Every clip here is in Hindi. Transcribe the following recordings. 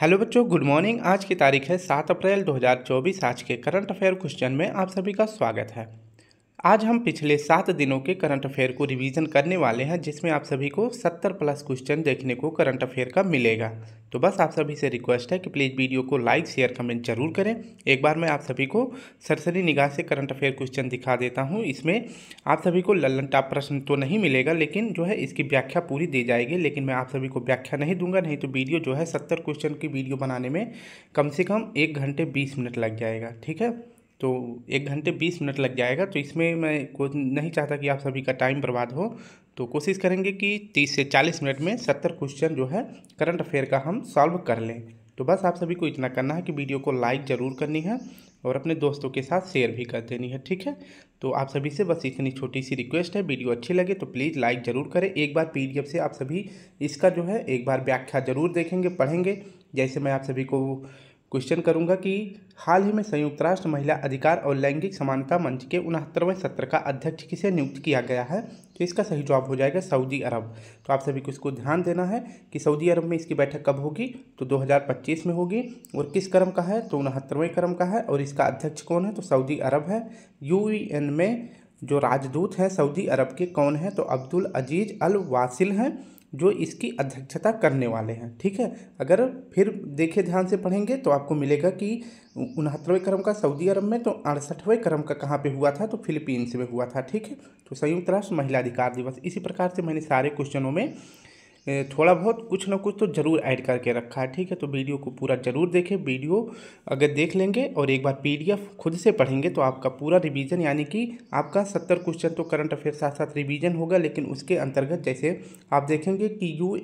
हेलो बच्चों गुड मॉर्निंग आज की तारीख है सात अप्रैल 2024 आज के करंट अफेयर क्वेश्चन में आप सभी का स्वागत है आज हम पिछले सात दिनों के करंट अफेयर को रिवीजन करने वाले हैं जिसमें आप सभी को सत्तर प्लस क्वेश्चन देखने को करंट अफेयर का मिलेगा तो बस आप सभी से रिक्वेस्ट है कि प्लीज़ वीडियो को लाइक शेयर कमेंट जरूर करें एक बार मैं आप सभी को सरसरी निगाह से करंट अफेयर क्वेश्चन दिखा देता हूं इसमें आप सभी को लल्लन टाप प्रश्न तो नहीं मिलेगा लेकिन जो है इसकी व्याख्या पूरी दी जाएगी लेकिन मैं आप सभी को व्याख्या नहीं दूंगा नहीं तो वीडियो जो है सत्तर क्वेश्चन की वीडियो बनाने में कम से कम एक घंटे बीस मिनट लग जाएगा ठीक है तो एक घंटे बीस मिनट लग जाएगा तो इसमें मैं को नहीं चाहता कि आप सभी का टाइम बर्बाद हो तो कोशिश करेंगे कि तीस से चालीस मिनट में सत्तर क्वेश्चन जो है करंट अफेयर का हम सॉल्व कर लें तो बस आप सभी को इतना करना है कि वीडियो को लाइक ज़रूर करनी है और अपने दोस्तों के साथ शेयर भी कर देनी है ठीक है तो आप सभी से बस इतनी छोटी सी रिक्वेस्ट है वीडियो अच्छी लगे तो प्लीज़ लाइक ज़रूर करें एक बार पी से आप सभी इसका जो है एक बार व्याख्या ज़रूर देखेंगे पढ़ेंगे जैसे मैं आप सभी को क्वेश्चन करूंगा कि हाल ही में संयुक्त राष्ट्र महिला अधिकार और लैंगिक समानता मंच के उनहत्तरवें सत्र का अध्यक्ष किसे नियुक्त किया गया है तो इसका सही जवाब हो जाएगा सऊदी अरब तो आप सभी को इसको ध्यान देना है कि सऊदी अरब में इसकी बैठक कब होगी तो 2025 में होगी और किस क्रम का है तो उनहत्तरवें क्रम का है और इसका अध्यक्ष कौन है तो सऊदी अरब है यू में जो राजदूत हैं सऊदी अरब के कौन हैं तो अब्दुल अजीज़ अल वासिल हैं जो इसकी अध्यक्षता करने वाले हैं ठीक है अगर फिर देखे ध्यान से पढ़ेंगे तो आपको मिलेगा कि उनहत्तरवें क्रम का सऊदी अरब में तो अड़सठवें क्रम का कहाँ पे हुआ था तो फिलीपींस में हुआ था ठीक है तो संयुक्त राष्ट्र महिला अधिकार दिवस इसी प्रकार से मैंने सारे क्वेश्चनों में थोड़ा बहुत कुछ ना कुछ तो ज़रूर ऐड करके रखा है ठीक है तो वीडियो को पूरा ज़रूर देखें वीडियो अगर देख लेंगे और एक बार पी खुद से पढ़ेंगे तो आपका पूरा रिवीजन यानी कि आपका सत्तर क्वेश्चन तो करंट अफेयर साथ साथ रिवीजन होगा लेकिन उसके अंतर्गत जैसे आप देखेंगे कि यू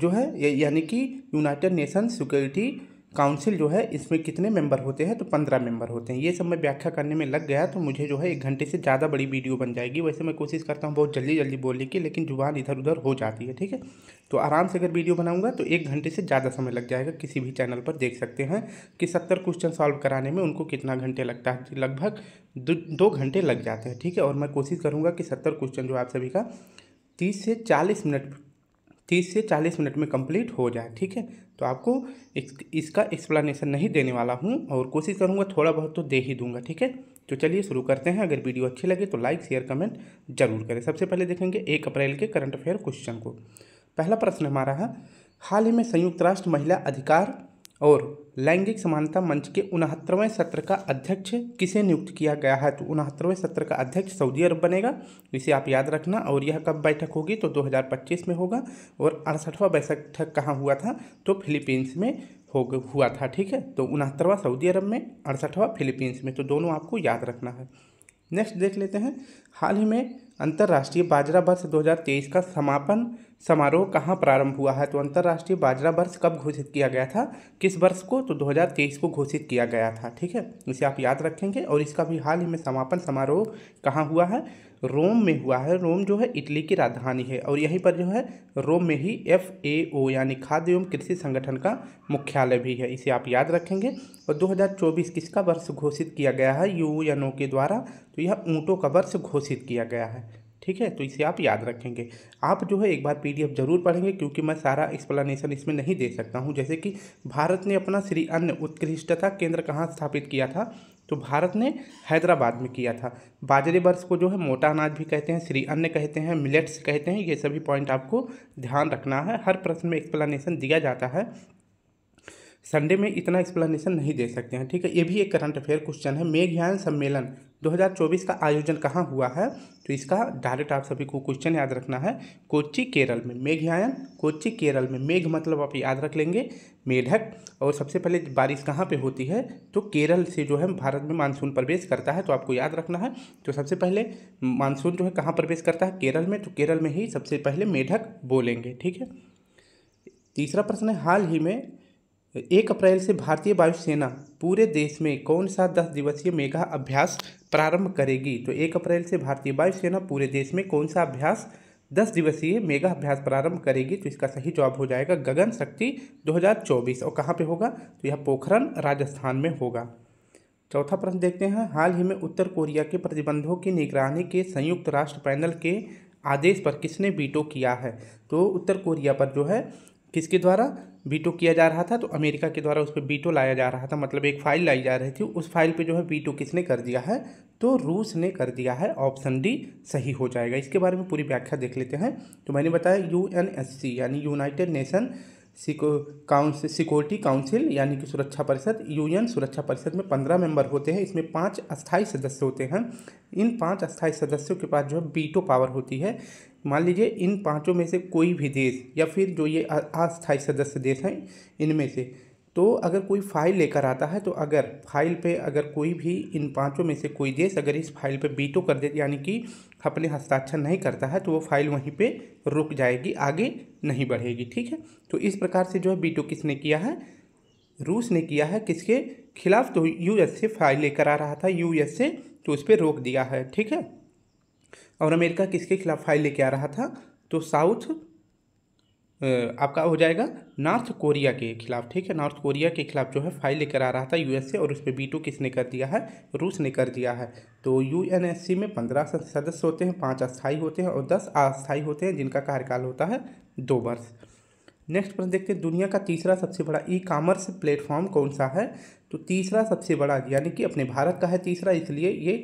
जो है यानी कि यूनाइटेड नेशन सिक्योरिटी काउंसिल जो है इसमें कितने मेंबर होते हैं तो पंद्रह मेंबर होते हैं ये सब मैं व्याख्या करने में लग गया तो मुझे जो है एक घंटे से ज़्यादा बड़ी वीडियो बन जाएगी वैसे मैं कोशिश करता हूँ बहुत जल्दी जल्दी बोलने की लेकिन जुबान इधर उधर हो जाती है ठीक है तो आराम से अगर वीडियो बनाऊंगा तो एक घंटे से ज़्यादा समय लग जाएगा किसी भी चैनल पर देख सकते हैं कि सत्तर क्वेश्चन सॉल्व कराने में उनको कितना घंटे लगता है लगभग दो घंटे लग जाते हैं ठीक है और मैं कोशिश करूँगा कि सत्तर क्वेश्चन जो आप सभी का तीस से चालीस मिनट तीस से चालीस मिनट में कंप्लीट हो जाए ठीक है तो आपको इस, इसका एक्सप्लानेशन नहीं देने वाला हूँ और कोशिश करूँगा थोड़ा बहुत तो दे ही दूंगा ठीक है तो चलिए शुरू करते हैं अगर वीडियो अच्छी लगे तो लाइक शेयर कमेंट जरूर करें सबसे पहले देखेंगे एक अप्रैल के करंट अफेयर क्वेश्चन को पहला प्रश्न हमारा है हाल ही में संयुक्त राष्ट्र महिला अधिकार और लैंगिक समानता मंच के उनहत्तरवें सत्र का अध्यक्ष किसे नियुक्त किया गया है तो उनहत्तरवें सत्र का अध्यक्ष सऊदी अरब बनेगा इसे आप याद रखना और यह कब बैठक होगी तो 2025 में होगा और अड़सठवा बैठक कहाँ हुआ था तो फिलीपींस में हो हुआ था ठीक है तो उनहत्तरवा सऊदी अरब में अड़सठवा फिलीपींस में तो दोनों आपको याद रखना है नेक्स्ट देख लेते हैं हाल ही में अंतर्राष्ट्रीय बाजरा वर्ष दो का समापन समारोह कहाँ प्रारंभ हुआ है तो अंतर्राष्ट्रीय बाजरा वर्ष कब घोषित किया गया था किस वर्ष को तो 2023 को घोषित किया गया था ठीक है इसे आप याद रखेंगे और इसका भी हाल ही में समापन समारोह कहाँ हुआ है रोम में हुआ है रोम जो है इटली की राजधानी है और यहीं पर जो है रोम में ही एफ ए ओ यानी खाद्य एवं कृषि संगठन का मुख्यालय भी है इसे आप याद रखेंगे और 2024 किसका वर्ष घोषित किया गया है ओ के द्वारा तो यह ऊँटों का वर्ष घोषित किया गया है ठीक है तो इसे आप याद रखेंगे आप जो है एक बार पीडीएफ जरूर पढ़ेंगे क्योंकि मैं सारा एक्सप्लेनेशन इसमें नहीं दे सकता हूँ जैसे कि भारत ने अपना श्री अन्य उत्कृष्टता केंद्र कहाँ स्थापित किया था तो भारत ने हैदराबाद में किया था बाजरे वर्ष को जो है मोटा अनाज भी कहते हैं श्री अन्य कहते हैं मिलेट्स कहते हैं ये सभी पॉइंट आपको ध्यान रखना है हर प्रश्न में एक्सप्लानेशन दिया जाता है संडे में इतना एक्सप्लेनेशन नहीं दे सकते हैं ठीक है ये भी एक करंट अफेयर क्वेश्चन है मेघयान सम्मेलन 2024 का आयोजन कहाँ हुआ है तो इसका डायरेक्ट आप सभी को क्वेश्चन याद रखना है कोच्चि केरल में मेघयान कोच्चि केरल में मेघ मतलब आप याद रख लेंगे मेढक और सबसे पहले बारिश कहाँ पे होती है तो केरल से जो है भारत में मानसून प्रवेश करता है तो आपको याद रखना है तो सबसे पहले मानसून जो है कहाँ प्रवेश करता है केरल में तो केरल में ही सबसे पहले मेढक बोलेंगे ठीक है तीसरा प्रश्न है हाल ही में एक अप्रैल से भारतीय वायुसेना पूरे देश में कौन सा दस दिवसीय मेगा अभ्यास प्रारंभ करेगी तो एक अप्रैल से भारतीय वायुसेना पूरे देश में कौन सा अभ्यास दस दिवसीय मेगा अभ्यास प्रारंभ करेगी तो इसका सही जवाब हो जाएगा गगन शक्ति 2024 और कहाँ पे होगा तो यह पोखरण राजस्थान में होगा चौथा प्रश्न देखते हैं हाल ही में उत्तर कोरिया के प्रतिबंधों की निगरानी के संयुक्त राष्ट्र पैनल के आदेश पर किसने वीटो किया है तो उत्तर कोरिया पर जो है किसके द्वारा बीटो किया जा रहा था तो अमेरिका के द्वारा उस पर बीटो लाया जा रहा था मतलब एक फ़ाइल लाई जा रही थी उस फाइल पे जो है बीटो किसने कर दिया है तो रूस ने कर दिया है ऑप्शन डी सही हो जाएगा इसके बारे में पूरी व्याख्या देख लेते हैं तो मैंने बताया यू यानी United Nation council security council यानी कि सुरक्षा परिषद यूएन सुरक्षा परिषद में पंद्रह मेंबर होते हैं इसमें पांच अस्थाई सदस्य होते हैं इन पांच अस्थाई सदस्यों के पास जो है बीटो पावर होती है मान लीजिए इन पांचों में से कोई भी देश या फिर जो ये अस्थायी सदस्य देश हैं इनमें से तो अगर कोई फाइल लेकर आता है तो अगर फाइल पे अगर कोई भी इन पांचों में से कोई देश अगर इस फाइल पे बीटो कर दे यानी कि अपने हस्ताक्षर नहीं करता है तो वो फाइल वहीं पे रुक जाएगी आगे नहीं बढ़ेगी ठीक है तो इस प्रकार से जो है बीटो किसने किया है रूस ने किया है किसके खिलाफ तो से फाइल लेकर आ रहा था से तो उस पर रोक दिया है ठीक है और अमेरिका किसके खिलाफ फाइल लेके आ रहा था तो साउथ आपका हो जाएगा नॉर्थ कोरिया के खिलाफ ठीक है नॉर्थ कोरिया के खिलाफ जो है फाइल लेकर आ रहा था यूएसए और उस पर बीटू किसने कर दिया है रूस ने कर दिया है तो यूएनएससी में पंद्रह सदस्य होते हैं पाँच अस्थाई होते हैं और दस अस्थाई होते हैं जिनका कार्यकाल होता है दो वर्ष नेक्स्ट प्रश्न देखते हैं दुनिया का तीसरा सबसे बड़ा ई कामर्स प्लेटफॉर्म कौन सा है तो तीसरा सबसे बड़ा यानी कि अपने भारत का है तीसरा इसलिए ये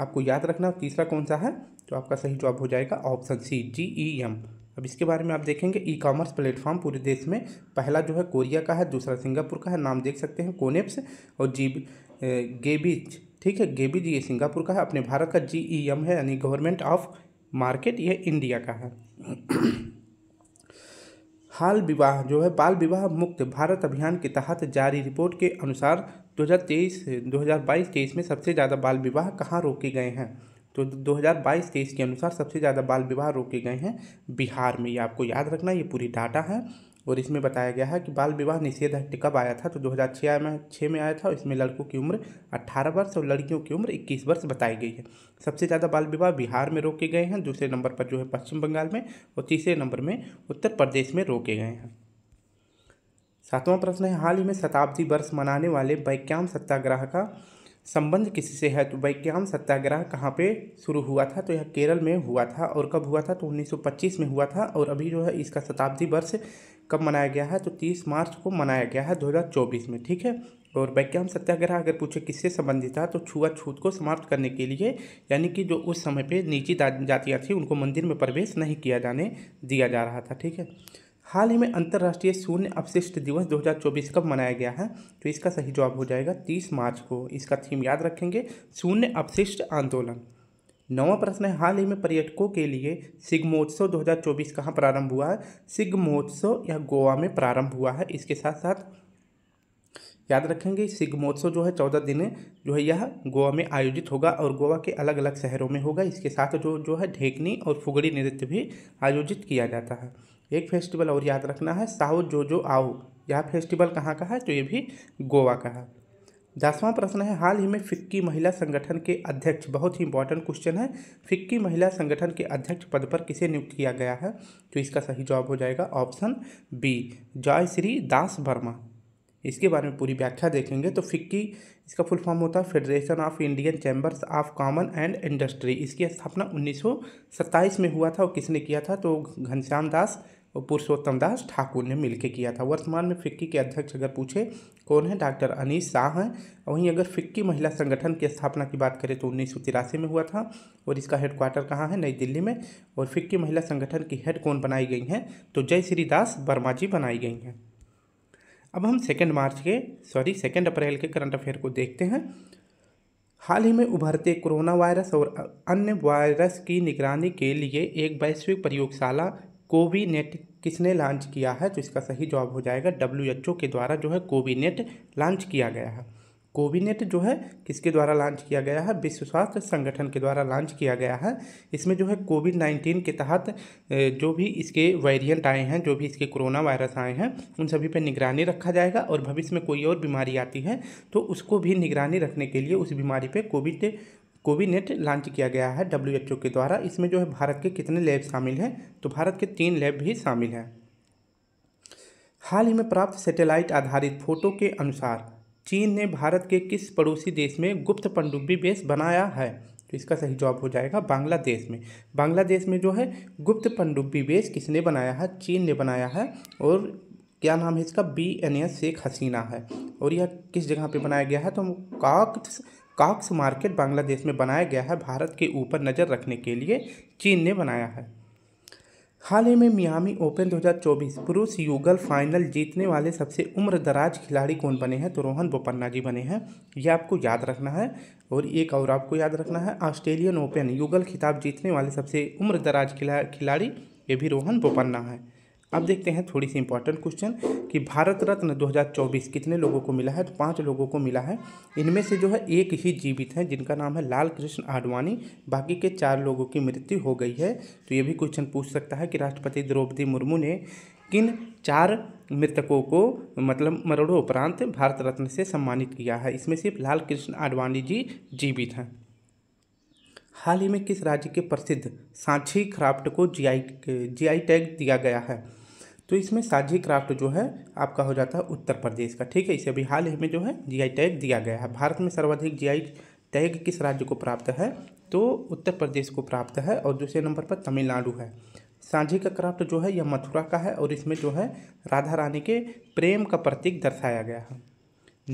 आपको याद रखना तीसरा कौन सा है तो आपका सही जवाब हो जाएगा ऑप्शन सी जी ई एम अब इसके बारे में आप देखेंगे ई कॉमर्स प्लेटफॉर्म पूरे देश में पहला जो है कोरिया का है दूसरा सिंगापुर का है नाम देख सकते हैं कोनेप्स और जी गेबिज ठीक है गेबिज ये सिंगापुर का है अपने भारत का जी ई एम है यानी गवर्नमेंट ऑफ मार्केट ये इंडिया का है हाल विवाह जो है बाल विवाह मुक्त भारत अभियान के तहत जारी रिपोर्ट के अनुसार 2023 2022 तेईस में सबसे ज़्यादा बाल विवाह कहाँ रोके गए हैं तो 2022-23 के अनुसार सबसे ज़्यादा बाल विवाह रोके गए हैं बिहार में ये आपको याद रखना ये पूरी डाटा है और इसमें बताया गया है कि बाल विवाह निषेध एक्ट कब आया था तो 2006 में छः में आया था इसमें लड़कों की उम्र 18 वर्ष और लड़कियों की उम्र 21 वर्ष बताई गई है सबसे ज़्यादा बाल विवाह बिहार में रोके गए हैं दूसरे नंबर पर जो है पश्चिम बंगाल में और तीसरे नंबर में उत्तर प्रदेश में रोके गए हैं सातवां प्रश्न है हाल ही में शताब्दी वर्ष मनाने वाले वैक्याम सत्याग्रह का संबंध किसी से है तो वैज्ञान सत्याग्रह कहाँ पे शुरू हुआ था तो यह केरल में हुआ था और कब हुआ था तो 1925 में हुआ था और अभी जो है इसका शताब्दी वर्ष कब मनाया गया है तो 30 मार्च को मनाया गया है 2024 में ठीक है और वैज्ञान सत्याग्रह अगर पूछे किससे संबंधित था तो छुआछूत को समाप्त करने के लिए यानी कि जो उस समय पर नीची जातियाँ थी उनको मंदिर में प्रवेश नहीं किया जाने दिया जा रहा था ठीक है हाल ही में अंतर्राष्ट्रीय शून्य अपशिष्ट दिवस 2024 कब मनाया गया है तो इसका सही जवाब हो जाएगा 30 मार्च को इसका थीम याद रखेंगे शून्य अपशिष्ट आंदोलन नवा प्रश्न है हाल ही में पर्यटकों के लिए सिग्मोत्सव 2024 कहाँ प्रारंभ हुआ है सिग्मोत्सव यह गोवा में प्रारंभ हुआ है इसके साथ साथ याद रखेंगे सिग्मोत्सव जो है चौदह दिन जो है यह गोवा में आयोजित होगा और गोवा के अलग अलग शहरों में होगा इसके साथ जो जो है ढेकनी और फुगड़ी नृत्य भी आयोजित किया जाता है एक फेस्टिवल और याद रखना है साओ जो जो आओ यह फेस्टिवल कहाँ का है तो ये भी गोवा का है दसवां प्रश्न है हाल ही में फिक्की महिला संगठन के अध्यक्ष बहुत ही इंपॉर्टेंट क्वेश्चन है फिक्की महिला संगठन के अध्यक्ष पद पर किसे नियुक्त किया गया है तो इसका सही जवाब हो जाएगा ऑप्शन बी जयश्री दास वर्मा इसके बारे में पूरी व्याख्या देखेंगे तो फिक्की इसका फुल फॉर्म होता है federation of Indian chambers of common and industry इसकी स्थापना उन्नीस में हुआ था और किसने किया था तो घनश्याम दास पुरुषोत्तम दास ठाकुर ने मिलकर किया था वर्तमान में फिक्की के अध्यक्ष अगर पूछे कौन है डॉक्टर अनीस शाह हैं वहीं अगर फिक्की महिला संगठन की स्थापना की बात करें तो उन्नीस में हुआ था और इसका हेडक्वार्टर कहाँ है नई दिल्ली में और फिक्की महिला संगठन की हेड कौन बनाई गई हैं तो जय श्री दास वर्मा जी बनाई गई हैं अब हम सेकेंड मार्च के सॉरी सेकेंड अप्रैल के करंट अफेयर को देखते हैं हाल ही में उभरते कोरोना वायरस और अन्य वायरस की निगरानी के लिए एक वैश्विक प्रयोगशाला कोवी नेट किसने लॉन्च किया है तो इसका सही जवाब हो जाएगा डब्ल्यू एच ओ के द्वारा जो है कोवी नेट लॉन्च किया गया है कोवी नेट जो है किसके द्वारा लॉन्च किया गया है विश्व स्वास्थ्य संगठन के द्वारा लॉन्च किया गया है इसमें जो है कोविड नाइन्टीन के तहत जो भी इसके वेरिएंट आए हैं जो भी इसके कोरोना वायरस आए हैं उन सभी पर निगरानी रखा जाएगा और भविष्य में कोई और बीमारी आती है तो उसको भी निगरानी रखने के लिए उस बीमारी पर कोविड कोविनेट लॉन्च किया गया है डब्ल्यू के द्वारा इसमें जो है भारत के कितने लैब शामिल हैं तो भारत के तीन लैब भी शामिल हैं हाल ही में प्राप्त सैटेलाइट आधारित फोटो के अनुसार चीन ने भारत के किस पड़ोसी देश में गुप्त पनडुब्बी बेस बनाया है तो इसका सही जवाब हो जाएगा बांग्लादेश में बांग्लादेश में जो है गुप्त पनडुब्बी बेस किसने बनाया है चीन ने बनाया है और क्या नाम है इसका B N S Sheikh Hasina है और यह किस जगह पे बनाया गया है तो काक्स काक्स मार्केट बांग्लादेश में बनाया गया है भारत के ऊपर नज़र रखने के लिए चीन ने बनाया है हाल ही में मियामी ओपन 2024 पुरुष युगल फाइनल जीतने वाले सबसे उम्रदराज खिलाड़ी कौन बने हैं तो रोहन बोपन्ना जी बने हैं ये आपको याद रखना है और एक और आपको याद रखना है ऑस्ट्रेलियन ओपन युगल खिताब जीतने वाले सबसे उम्रदराज खिलाड़ी ये भी रोहन बोपन्ना है अब देखते हैं थोड़ी सी इंपॉर्टेंट क्वेश्चन कि भारत रत्न 2024 कितने लोगों को मिला है तो पांच लोगों को मिला है इनमें से जो है एक ही जीवित हैं जिनका नाम है लाल कृष्ण आडवाणी बाकी के चार लोगों की मृत्यु हो गई है तो ये भी क्वेश्चन पूछ सकता है कि राष्ट्रपति द्रौपदी मुर्मू ने किन चार मृतकों को मतलब मरणोपरांत भारत रत्न से सम्मानित किया है इसमें सिर्फ लाल कृष्ण आडवाणी जी जीवित हैं हाल ही में किस राज्य के प्रसिद्ध सांची क्राफ्ट को जीआई जीआई टैग दिया गया है तो इसमें साझी क्राफ्ट जो है आपका हो जाता है उत्तर प्रदेश का ठीक है इसे अभी हाल ही में जो है जीआई टैग दिया गया है भारत में सर्वाधिक जीआई टैग किस राज्य को प्राप्त है तो उत्तर प्रदेश को प्राप्त है और दूसरे नंबर पर तमिलनाडु है साझी का क्राफ्ट जो है यह मथुरा का है और इसमें जो है राधा रानी के प्रेम का प्रतीक दर्शाया गया है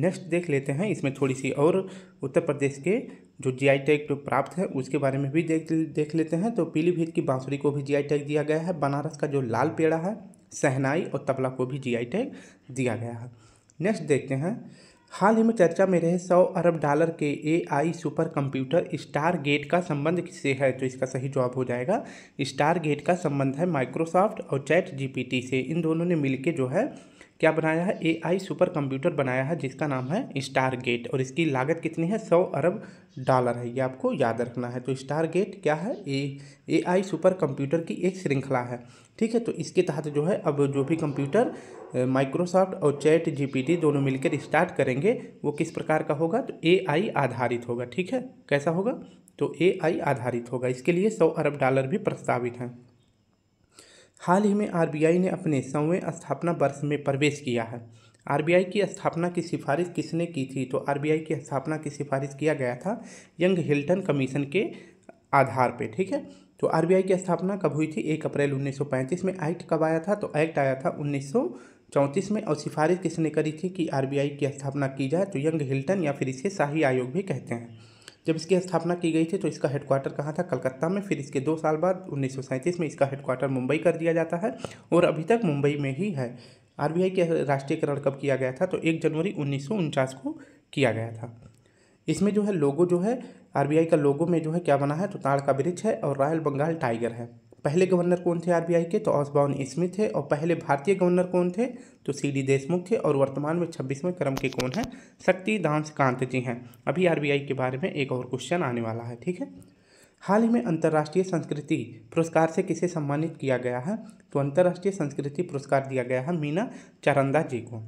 नेक्स्ट देख लेते हैं इसमें थोड़ी सी और उत्तर प्रदेश के जो जीआई टैग जो प्राप्त है उसके बारे में भी देख देख लेते हैं तो पीलीभीत की बांसुरी को भी जीआई टैग दिया गया है बनारस का जो लाल पेड़ा है सहनाई और तबला को भी जीआई टैग दिया गया है नेक्स्ट देखते हैं हाल ही में चर्चा में रहे 100 अरब डॉलर के AI super computer Stargate का संबंध किससे है तो इसका सही जवाब हो जाएगा स्टार गेट का संबंध है माइक्रोसॉफ्ट और चैट जीपीटी से इन दोनों ने मिलकर जो है क्या बनाया है एआई सुपर कंप्यूटर बनाया है जिसका नाम है स्टार गेट और इसकी लागत कितनी है सौ अरब डॉलर है ये आपको याद रखना है तो स्टार गेट क्या है ए एआई सुपर कंप्यूटर की एक श्रृंखला है ठीक है तो इसके तहत जो है अब जो भी कंप्यूटर माइक्रोसॉफ्ट और चैट जीपीटी दोनों मिलकर स्टार्ट करेंगे वो किस प्रकार का होगा तो आई आधारित होगा ठीक है कैसा होगा तो आई आधारित होगा इसके लिए सौ अरब डॉलर भी प्रस्तावित हैं हाल ही में आरबीआई ने अपने सौवें स्थापना वर्ष में प्रवेश किया है आरबीआई की स्थापना की सिफारिश किसने की थी तो आरबीआई की स्थापना की सिफारिश किया गया था यंग हिल्टन कमीशन के आधार पे ठीक है तो आरबीआई की स्थापना कब हुई थी एक अप्रैल 1935 में एक्ट कब आया था तो एक्ट आया था 1934 में और सिफारिश किसने करी थी कि आर की स्थापना की जाए तो यंग हिल्टन या फिर इसे शाही आयोग भी कहते हैं जब इसकी स्थापना की गई थी तो इसका हेडक्वार्टर कहाँ था कलकत्ता में फिर इसके दो साल बाद उन्नीस में इसका हेडक्वार्टर मुंबई कर दिया जाता है और अभी तक मुंबई में ही है आरबीआई के राष्ट्रीयकरण कब किया गया था तो एक जनवरी उन्नीस को किया गया था इसमें जो है लोगो जो है आरबीआई का लोगो में जो है क्या बना है तो ताड़ का ब्रिज है और रॉयल बंगाल टाइगर है पहले गवर्नर कौन थे आरबीआई के तो ऑसबॉर्न स्मिथ थे और पहले भारतीय गवर्नर कौन थे तो सी डी देशमुख थे और वर्तमान में छब्बीसवें क्रम के कौन हैं शक्तिदांश कांत जी हैं अभी आरबीआई के बारे में एक और क्वेश्चन आने वाला है ठीक है हाल ही में अंतर्राष्ट्रीय संस्कृति पुरस्कार से किसे सम्मानित किया गया है तो अंतर्राष्ट्रीय संस्कृति पुरस्कार दिया गया है मीना चारंदा जी को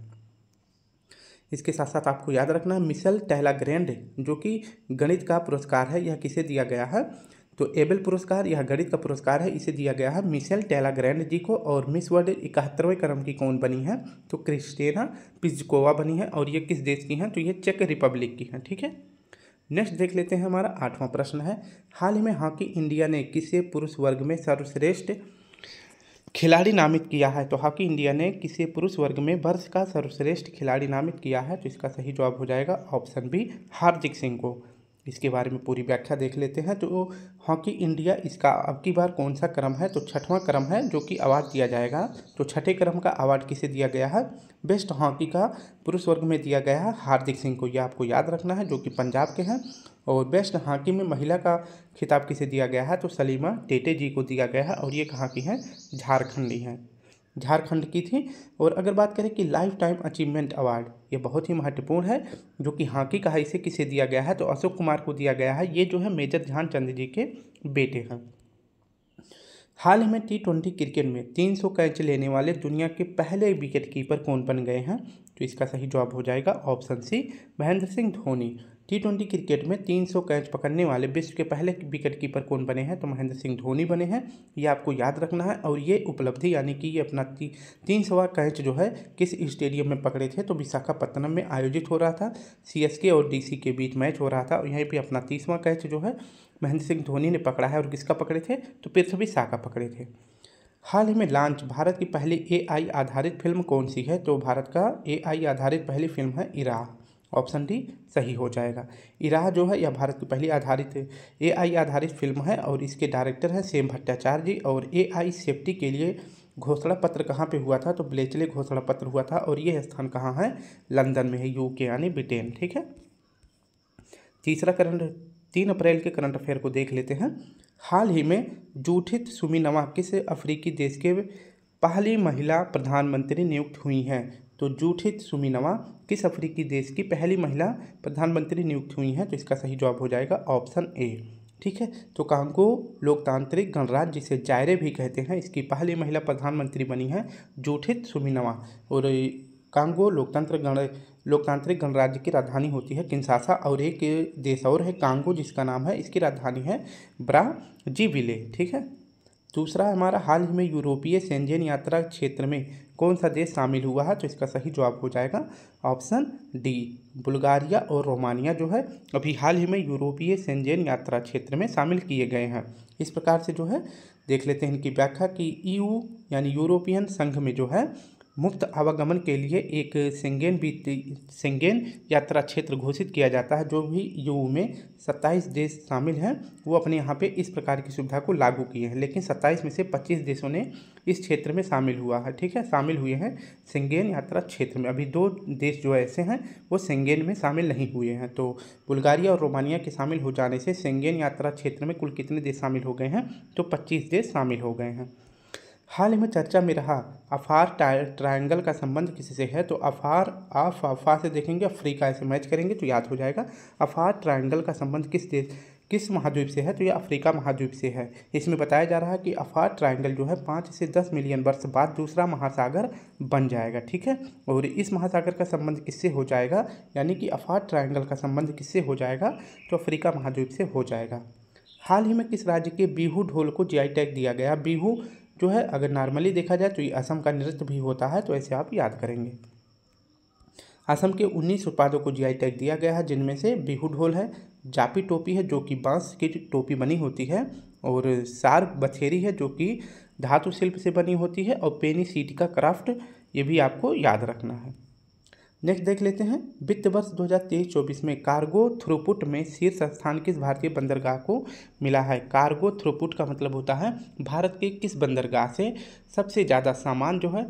इसके साथ साथ आपको याद रखना मिसल टहला ग्रैंड जो कि गणित का पुरस्कार है यह किसे दिया गया है तो एबल पुरस्कार यह गणित का पुरस्कार है इसे दिया गया है मिशेल टेलाग्रैंड जी को और मिस वर्ल्ड इकहत्तरवें क्रम की कौन बनी है तो क्रिस्टेना पिजकोवा बनी है और ये किस देश की हैं तो ये चेक रिपब्लिक की हैं ठीक है नेक्स्ट देख लेते हैं हमारा आठवां प्रश्न है हाल ही में हॉकी इंडिया ने किसे पुरुष वर्ग में सर्वश्रेष्ठ खिलाड़ी नामित किया है तो हॉकी इंडिया ने किसे पुरुष वर्ग में वर्ष का सर्वश्रेष्ठ खिलाड़ी नामित किया है तो इसका सही जवाब हो जाएगा ऑप्शन बी हार्दिक सिंह को इसके बारे में पूरी व्याख्या देख लेते हैं तो हॉकी हाँ इंडिया इसका अब की बार कौन सा क्रम है तो छठवां क्रम है जो कि अवार्ड दिया जाएगा तो छठे क्रम का अवार्ड किसे दिया गया है बेस्ट हॉकी का पुरुष वर्ग में दिया गया है हार्दिक सिंह को यह आपको याद रखना है जो कि पंजाब के हैं और बेस्ट हॉकी में महिला का खिताब किसे दिया गया है तो सलीमा टेटे जी को दिया गया है और ये कहाँ की हैं झारखंडी हैं झारखंड की थी और अगर बात करें कि लाइफ टाइम अचीवमेंट अवार्ड ये बहुत ही महत्वपूर्ण है जो कि हॉकी हाँ का इसे किसे दिया गया है तो अशोक कुमार को दिया गया है ये जो है मेजर ध्यानचंद जी के बेटे हैं हाल ही में टी ट्वेंटी क्रिकेट में 300 कैच लेने वाले दुनिया के पहले विकेट कीपर कौन बन गए हैं तो इसका सही जवाब हो जाएगा option C Mahendra Singh Dhoni T twenty cricket में 300 कैच पकड़ने वाले विश्व के पहले विकेट कीपर कौन बने हैं तो महेंद्र सिंह धोनी बने हैं ये आपको याद रखना है और ये उपलब्धि यानी कि ये अपना ती, तीन सवा कैच जो है किस स्टेडियम में पकड़े थे तो विशाखापत्तनम में आयोजित हो रहा था के और सी के बीच मैच हो रहा था और यहीं पर अपना तीसवा कैच जो है महेंद्र सिंह धोनी ने पकड़ा है और किसका पकड़े थे तो पृथ्वी शाह का पकड़े थे हाल ही में लॉन्च भारत की पहली एआई आधारित फिल्म कौन सी है तो भारत का एआई आधारित पहली फिल्म है इरा ऑप्शन डी सही हो जाएगा इराह जो है यह भारत की पहली आधारित एआई आधारित फिल्म है और इसके डायरेक्टर हैं सेम भट्टाचार्य जी और एआई सेफ्टी के लिए घोषणा पत्र कहाँ पे हुआ था तो ब्लेचले घोषणा पत्र हुआ था और यह स्थान कहाँ है लंदन में है यू यानी ब्रिटेन ठीक है तीसरा करंट तीन अप्रैल के करंट अफेयर को देख लेते हैं हाल ही में जूठित सुमी किस अफ्रीकी देश के पहली महिला प्रधानमंत्री नियुक्त हुई हैं तो जूठित सुमिनवा किस अफ्रीकी देश की पहली महिला प्रधानमंत्री नियुक्त हुई हैं तो इसका सही जवाब हो जाएगा ऑप्शन ए ठीक है तो कांगो लोकतांत्रिक गणराज्य जिसे जायरे भी कहते हैं इसकी पहली महिला प्रधानमंत्री बनी है जूठित सुमिनवा और कांगो लोकतंत्र गण लोकतांत्रिक गणराज्य की राजधानी होती है किन्सासा और एक देश और है कांगो जिसका नाम है इसकी राजधानी है ब्राजीविले ठीक है दूसरा हमारा हाल ही में यूरोपीय सेंजेन यात्रा क्षेत्र में कौन सा देश शामिल हुआ है तो इसका सही जवाब हो जाएगा ऑप्शन डी बुल्गारिया और रोमानिया जो है अभी हाल ही में यूरोपीय सेंजेन यात्रा क्षेत्र में शामिल किए गए हैं इस प्रकार से जो है देख लेते हैं इनकी व्याख्या कि ईयू यानी यूरोपियन संघ में जो है मुफ्त आवागमन के लिए एक सेंगेन भी सेंगेन यात्रा क्षेत्र घोषित किया जाता है जो भी यू में सत्ताईस देश शामिल हैं वो अपने यहाँ पे इस प्रकार की सुविधा को लागू किए हैं लेकिन सत्ताईस में से पच्चीस देशों ने इस क्षेत्र में शामिल हुआ है ठीक है शामिल हुए हैं सेंगेन यात्रा क्षेत्र में अभी दो देश जो ऐसे हैं वो सेंगेन में शामिल नहीं हुए हैं तो बुल्गारिया और रोमानिया के शामिल हो जाने से सेंगेन यात्रा क्षेत्र में कुल कितने देश शामिल हो गए हैं तो पच्चीस देश शामिल हो गए हैं हाल ही में चर्चा में रहा अफार ट्रायंगल का संबंध किसी से है तो अफार आफ अफा से देखेंगे अफ्रीका से मैच करेंगे तो याद हो जाएगा अफार ट्रायंगल का संबंध किस देश किस महाद्वीप से है तो यह अफ्रीका महाद्वीप से है इसमें बताया जा रहा है कि अफार ट्रायंगल जो है पाँच से दस मिलियन वर्ष बाद दूसरा महासागर बन जाएगा ठीक है और इस महासागर का संबंध किससे हो जाएगा यानी कि अफार ट्रायंगल का संबंध किससे हो जाएगा तो अफ्रीका महाद्वीप से हो जाएगा हाल ही में किस राज्य के बीहू ढोल को जीआई टैग दिया गया बीहू जो है अगर नॉर्मली देखा जाए तो ये असम का नृत्य भी होता है तो ऐसे आप याद करेंगे असम के 19 उत्पादों को जीआई टैग दिया गया है जिनमें से बिहू ढोल है जापी टोपी है जो कि बांस की टोपी बनी होती है और सार बथेरी है जो कि धातु शिल्प से बनी होती है और पेनी सीटी का क्राफ्ट ये भी आपको याद रखना है नेक्स्ट देख लेते हैं वित्त वर्ष 2023-24 में कार्गो थ्रूपुट में शीर्ष स्थान किस भारतीय बंदरगाह को मिला है कार्गो थ्रूपुट का मतलब होता है भारत के किस बंदरगाह से सबसे ज़्यादा सामान जो है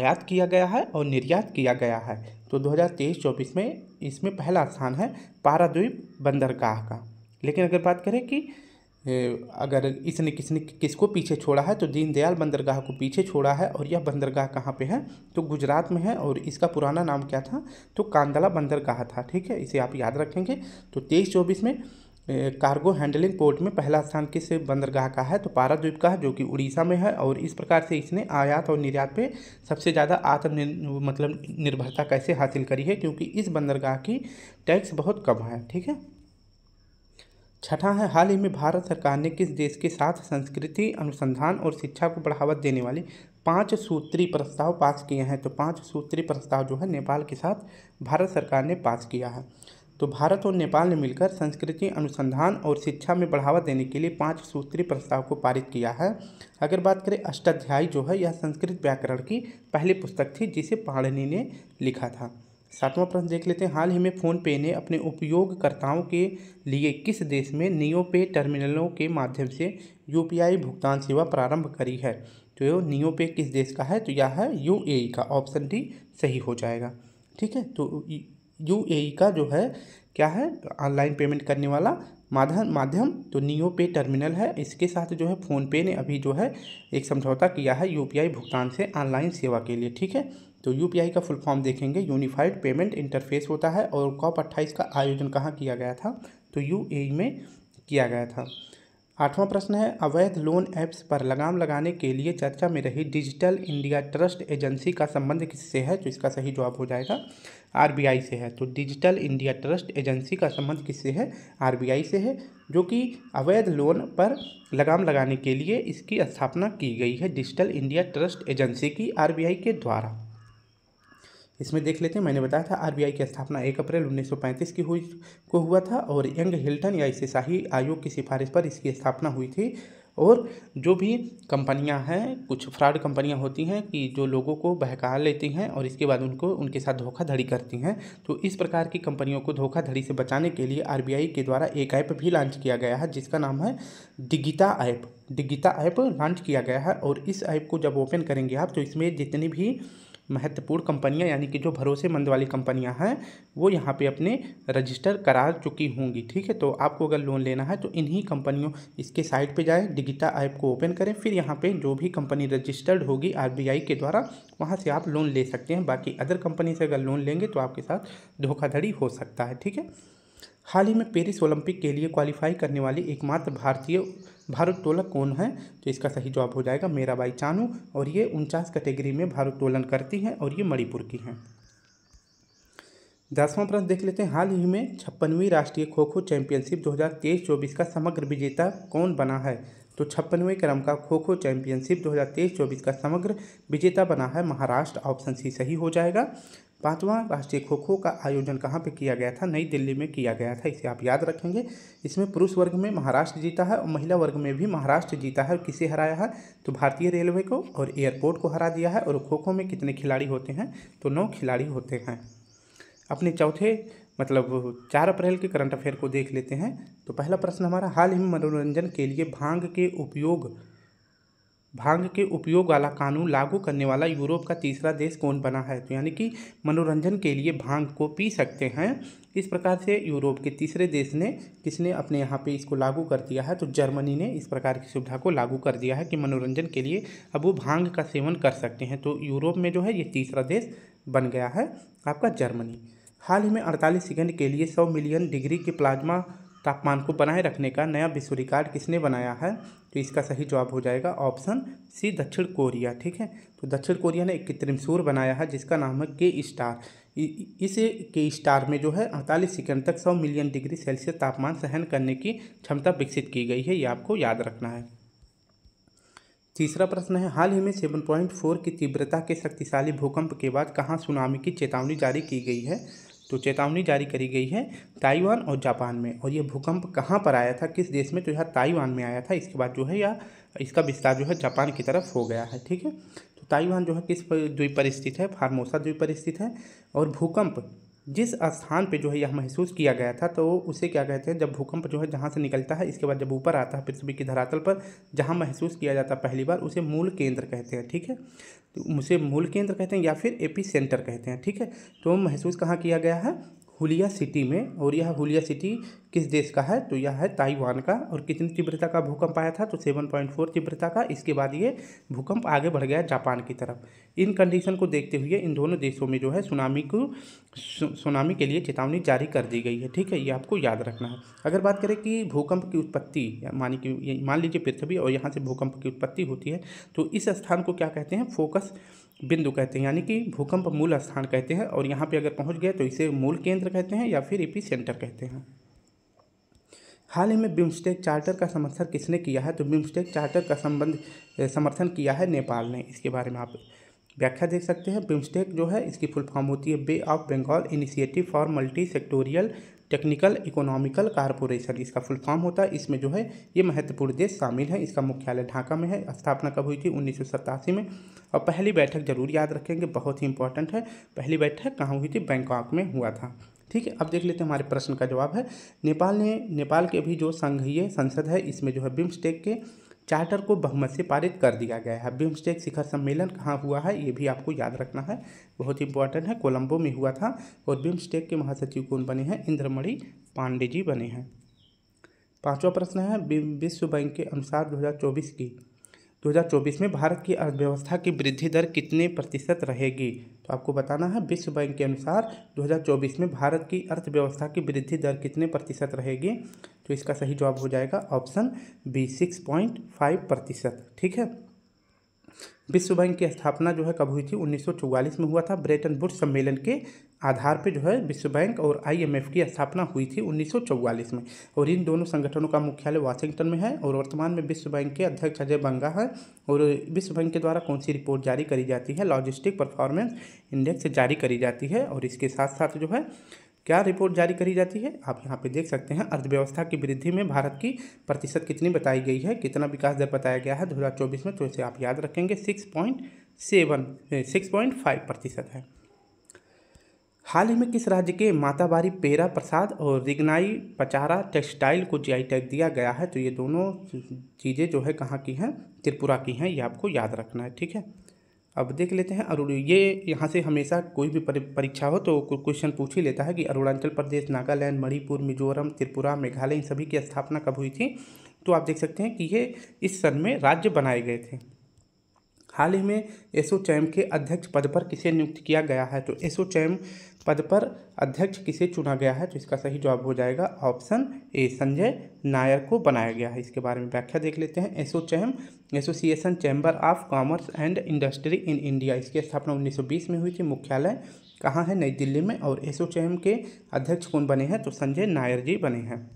आयात किया गया है और निर्यात किया गया है तो 2023-24 में इसमें पहला स्थान है पाराद्वीप बंदरगाह का लेकिन अगर बात करें कि अगर इसने किसने किसको पीछे छोड़ा है तो दीनदयाल बंदरगाह को पीछे छोड़ा है और यह बंदरगाह कहाँ पे है तो गुजरात में है और इसका पुराना नाम क्या था तो कांदला बंदरगाह था ठीक है इसे आप याद रखेंगे तो तेईस चौबीस में कार्गो हैंडलिंग पोर्ट में पहला स्थान किस बंदरगाह का है तो पाराद्वीप का है जो कि उड़ीसा में है और इस प्रकार से इसने आयात और निर्यात पे सबसे ज़्यादा आत्मनिर् मतलब निर्भरता कैसे हासिल करी है क्योंकि इस बंदरगाह की टैक्स बहुत कम है ठीक है छठा है हाल ही में भारत सरकार ने किस देश के साथ संस्कृति अनुसंधान और शिक्षा को बढ़ावा देने वाले पाँच सूत्री प्रस्ताव पास किए हैं तो पाँच सूत्री प्रस्ताव जो है नेपाल के साथ भारत सरकार ने पास किया है तो भारत और नेपाल ने मिलकर संस्कृति अनुसंधान और शिक्षा में बढ़ावा देने के लिए पाँच सूत्री प्रस्ताव को पारित किया है अगर बात करें अष्टाध्यायी जो है यह संस्कृत व्याकरण की पहली पुस्तक थी जिसे पाणिनी ने लिखा था सातवां प्रश्न देख लेते हैं हाल ही में फ़ोनपे ने अपने उपयोगकर्ताओं के लिए किस देश में नियो पे टर्मिनलों के माध्यम से यूपीआई भुगतान सेवा प्रारंभ करी है तो यो नियो पे किस देश का है तो यह है यू का ऑप्शन डी सही हो जाएगा ठीक है तो यू का जो है क्या है ऑनलाइन पेमेंट करने वाला माध्यम माध्यम तो नियो पे टर्मिनल है इसके साथ जो है फ़ोनपे ने अभी जो है एक समझौता किया है यूपीआई भुगतान से ऑनलाइन सेवा के लिए ठीक है तो यू का फुल फॉर्म देखेंगे यूनिफाइड पेमेंट इंटरफेस होता है और कॉप अट्ठाईस का आयोजन कहाँ किया गया था तो यू e में किया गया था आठवां प्रश्न है अवैध लोन ऐप्स पर लगाम लगाने के लिए चर्चा में रही डिजिटल इंडिया ट्रस्ट एजेंसी का संबंध किससे है तो इसका सही जवाब हो जाएगा आरबीआई से है तो डिजिटल इंडिया ट्रस्ट एजेंसी का संबंध किससे है आरबीआई से है जो कि अवैध लोन पर लगाम लगाने के लिए इसकी स्थापना की गई है डिजिटल इंडिया ट्रस्ट एजेंसी की आर के द्वारा इसमें देख लेते हैं मैंने बताया था आरबीआई की स्थापना एक अप्रैल 1935 की हुई को हुआ था और यंग हिल्टन या इसे शाही आयोग की सिफारिश पर इसकी स्थापना हुई थी और जो भी कंपनियां हैं कुछ फ्रॉड कंपनियां होती हैं कि जो लोगों को बहका लेती हैं और इसके बाद उनको उनके साथ धोखाधड़ी करती हैं तो इस प्रकार की कंपनियों को धोखाधड़ी से बचाने के लिए आरबीआई के द्वारा एक ऐप भी लॉन्च किया गया है जिसका नाम है Digita app Digita app launch किया गया है और इस ऐप को जब ओपन करेंगे आप तो इसमें जितनी भी महत्वपूर्ण कंपनियां यानी कि जो भरोसेमंद वाली कंपनियां हैं वो यहाँ पे अपने रजिस्टर करा चुकी होंगी ठीक है तो आपको अगर लोन लेना है तो इन्हीं कंपनियों इसके साइट पे जाएं डिगिटा ऐप को ओपन करें फिर यहाँ पे जो भी कंपनी रजिस्टर्ड होगी आरबीआई के द्वारा वहाँ से आप लोन ले सकते हैं बाकी अदर कंपनी से अगर लोन लेंगे तो आपके साथ धोखाधड़ी हो सकता है ठीक है हाल ही में पेरिस ओलंपिक के लिए क्वालिफाई करने वाली एकमात्र भारतीय भारोत्तोलक कौन है तो इसका सही जवाब हो जाएगा मेरा बाई चानू और ये उनचास कैटेगरी में भारोत्तोलन करती हैं और ये मणिपुर की हैं दसवां प्रश्न देख लेते हैं हाल ही में छप्पनवीं राष्ट्रीय खो खो चैंपियनशिप 2023-24 का समग्र विजेता कौन बना है तो छप्पनवें क्रम का खो खो चैंपियनशिप 2023-24 का समग्र विजेता बना है महाराष्ट्र ऑप्शन सी सही हो जाएगा पाँचवा राष्ट्रीय खो खो का आयोजन कहाँ पे किया गया था नई दिल्ली में किया गया था इसे आप याद रखेंगे इसमें पुरुष वर्ग में महाराष्ट्र जीता है और महिला वर्ग में भी महाराष्ट्र जीता है और किसे हराया है तो भारतीय रेलवे को और एयरपोर्ट को हरा दिया है और खो खो में कितने खिलाड़ी होते हैं तो नौ खिलाड़ी होते हैं अपने चौथे मतलब चार अप्रैल के करंट अफेयर को देख लेते हैं तो पहला प्रश्न हमारा हाल ही में मनोरंजन के लिए भांग के उपयोग भांग के उपयोग वाला कानून लागू करने वाला यूरोप का तीसरा देश कौन बना है तो यानी कि मनोरंजन के लिए भांग को पी सकते हैं इस प्रकार से यूरोप के तीसरे देश ने किसने अपने यहाँ पे इसको लागू कर दिया है तो जर्मनी ने इस प्रकार की सुविधा को लागू कर दिया है कि मनोरंजन के लिए अब वो भांग का सेवन कर सकते हैं तो यूरोप में जो है ये तीसरा देश बन गया है आपका जर्मनी हाल ही में अड़तालीस सेकेंड के लिए सौ मिलियन डिग्री के प्लाज्मा तापमान को बनाए रखने का नया विश्व रिकॉर्ड किसने बनाया है तो इसका सही जवाब हो जाएगा ऑप्शन सी दक्षिण कोरिया ठीक है तो दक्षिण कोरिया ने एक कृत्रिम सूर बनाया है जिसका नाम है के स्टार इस के स्टार में जो है अड़तालीस सेकंड तक सौ मिलियन डिग्री सेल्सियस तापमान सहन करने की क्षमता विकसित की गई है ये आपको याद रखना है तीसरा प्रश्न है हाल ही में सेवन पॉइंट फोर की तीव्रता के शक्तिशाली भूकंप के बाद कहाँ सुनामी की चेतावनी जारी की गई है तो चेतावनी जारी करी गई है ताइवान और जापान में और यह भूकंप कहाँ पर आया था किस देश में तो यह ताइवान में आया था इसके बाद जो है यह इसका विस्तार जो है जापान की तरफ हो गया है ठीक है तो ताइवान जो है किस द्वीप पर स्थित है फार्मोसा द्वीप पर स्थित है और भूकंप जिस स्थान पे जो है यह महसूस किया गया था तो उसे क्या कहते हैं जब भूकंप जो है जहाँ से निकलता है इसके बाद जब ऊपर आता है पृथ्वी की धरातल पर जहाँ महसूस किया जाता है पहली बार उसे मूल केंद्र कहते हैं ठीक है तो उसे मूल केंद्र कहते हैं या फिर एपी सेंटर कहते हैं ठीक है तो महसूस कहाँ किया गया है हुलिया सिटी में और यह हुलिया सिटी किस देश का है तो यह है ताइवान का और कितनी तीव्रता का भूकंप आया था तो सेवन पॉइंट फोर तीव्रता का इसके बाद ये भूकंप आगे बढ़ गया जापान की तरफ इन कंडीशन को देखते हुए इन दोनों देशों में जो है सुनामी को सुनामी के लिए चेतावनी जारी कर दी गई है ठीक है ये आपको याद रखना है अगर बात करें कि भूकंप की उत्पत्ति मानी कि मान लीजिए पृथ्वी और यहाँ से भूकंप की उत्पत्ति होती है तो इस स्थान को क्या कहते हैं फोकस बिंदु कहते हैं यानी कि भूकंप मूल स्थान कहते हैं और यहाँ पे अगर पहुँच गए तो इसे मूल केंद्र कहते हैं या फिर एपी सेंटर कहते हैं हाल ही में बिम्स्टेक चार्टर का समर्थन किसने किया है तो बिम्स्टेक चार्टर का संबंध समर्थन किया है नेपाल ने इसके बारे में आप व्याख्या देख सकते हैं बिम्स्टेक जो है इसकी फुल फॉर्म होती है bay of Bengal initiative for multi sectoral technical economical corporation इसका फुल फॉर्म होता है इसमें जो है ये महत्वपूर्ण देश शामिल है इसका मुख्यालय ढाका में है स्थापना कब हुई थी उन्नीस में और पहली बैठक जरूर याद रखेंगे बहुत ही इंपॉर्टेंट है पहली बैठक कहाँ हुई थी बैंकॉक में हुआ था ठीक है अब देख लेते हैं हमारे प्रश्न का जवाब है नेपाल ने नेपाल के भी जो संघीय संसद है इसमें जो है बिम्स्टेक के चार्टर को बहुमत से पारित कर दिया गया है बिम्स्टेक शिखर सम्मेलन कहाँ हुआ है ये भी आपको याद रखना है बहुत इंपॉर्टेंट है कोलंबो में हुआ था और बिम्स्टेक के महासचिव कौन बने हैं इंद्रमणि पांडे जी बने हैं पांचवा प्रश्न है विश्व बैंक के अनुसार 2024 की 2024 में भारत की अर्थव्यवस्था की वृद्धि दर कितने प्रतिशत रहेगी तो आपको बताना है विश्व बैंक के अनुसार 2024 में भारत की अर्थव्यवस्था की वृद्धि दर कितने प्रतिशत रहेगी तो इसका सही जवाब हो जाएगा option B six point five प्रतिशत ठीक है विश्व बैंक की स्थापना जो है कब हुई थी 1944 में हुआ था ब्रेटन वुड सम्मेलन के आधार पे जो है विश्व बैंक और आईएमएफ की स्थापना हुई थी 1944 में और इन दोनों संगठनों का मुख्यालय वाशिंगटन में है और वर्तमान में विश्व बैंक के अध्यक्ष अजय बंगा है और विश्व बैंक के द्वारा कौन सी रिपोर्ट जारी करी जाती है लॉजिस्टिक परफॉर्मेंस इंडेक्स जारी करी जाती है और इसके साथ साथ जो है क्या रिपोर्ट जारी करी जाती है आप यहाँ पे देख सकते हैं अर्थव्यवस्था की वृद्धि में भारत की प्रतिशत कितनी बताई गई है कितना विकास दर बताया गया है दो हज़ार चौबीस में तो इसे आप याद रखेंगे six point seven six point five प्रतिशत है हाल ही में किस राज्य के माताबारी पेरा प्रसाद और रिगनाई पचारा टेक्सटाइल को जीआई टैग दिया गया है तो ये दोनों चीज़ें जो है कहाँ की हैं त्रिपुरा की हैं ये आपको याद रखना है ठीक है अब देख लेते हैं अरुण ये यहाँ से हमेशा कोई भी परीक्षा हो तो क्वेश्चन पूछ ही लेता है कि अरुणाचल प्रदेश नागालैंड मणिपुर मिजोरम त्रिपुरा मेघालय इन सभी की स्थापना कब हुई थी तो आप देख सकते हैं कि ये इस सन में राज्य बनाए गए थे हाल ही में एसोचैम के अध्यक्ष पद पर किसे नियुक्त किया गया है तो एसोचैम पद पर अध्यक्ष किसे चुना गया है तो इसका सही जवाब हो जाएगा ऑप्शन ए संजय नायर को बनाया गया है इसके बारे में व्याख्या देख लेते हैं ASSOCHAM association chamber of commerce and industry in India इसकी स्थापना 1920 में हुई थी मुख्यालय कहाँ है नई दिल्ली में और एसोचैम के अध्यक्ष कौन बने हैं तो संजय नायर जी बने हैं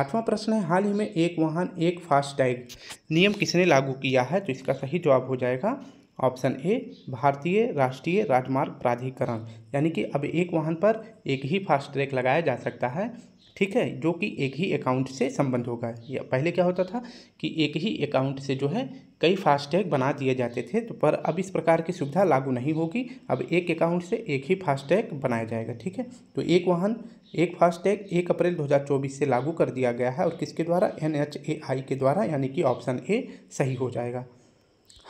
आठवां प्रश्न है हाल ही में एक वाहन एक फास्ट टैग नियम किसने लागू किया है तो इसका सही जवाब हो जाएगा ऑप्शन ए भारतीय राष्ट्रीय राजमार्ग प्राधिकरण यानी कि अब एक वाहन पर एक ही फास्ट ट्रैक लगाया जा सकता है ठीक है जो कि एक ही अकाउंट से संबंध होगा या पहले क्या होता था कि एक ही अकाउंट से जो है कई फास्टैग बना दिए जाते थे तो पर अब इस प्रकार की सुविधा लागू नहीं होगी अब एक अकाउंट से एक ही फास्टैग बनाया जाएगा ठीक है तो एक वाहन एक फास्टैग एक अप्रैल 2024 से लागू कर दिया गया है और किसके द्वारा एन एच ए आई के द्वारा यानी कि ऑप्शन ए सही हो जाएगा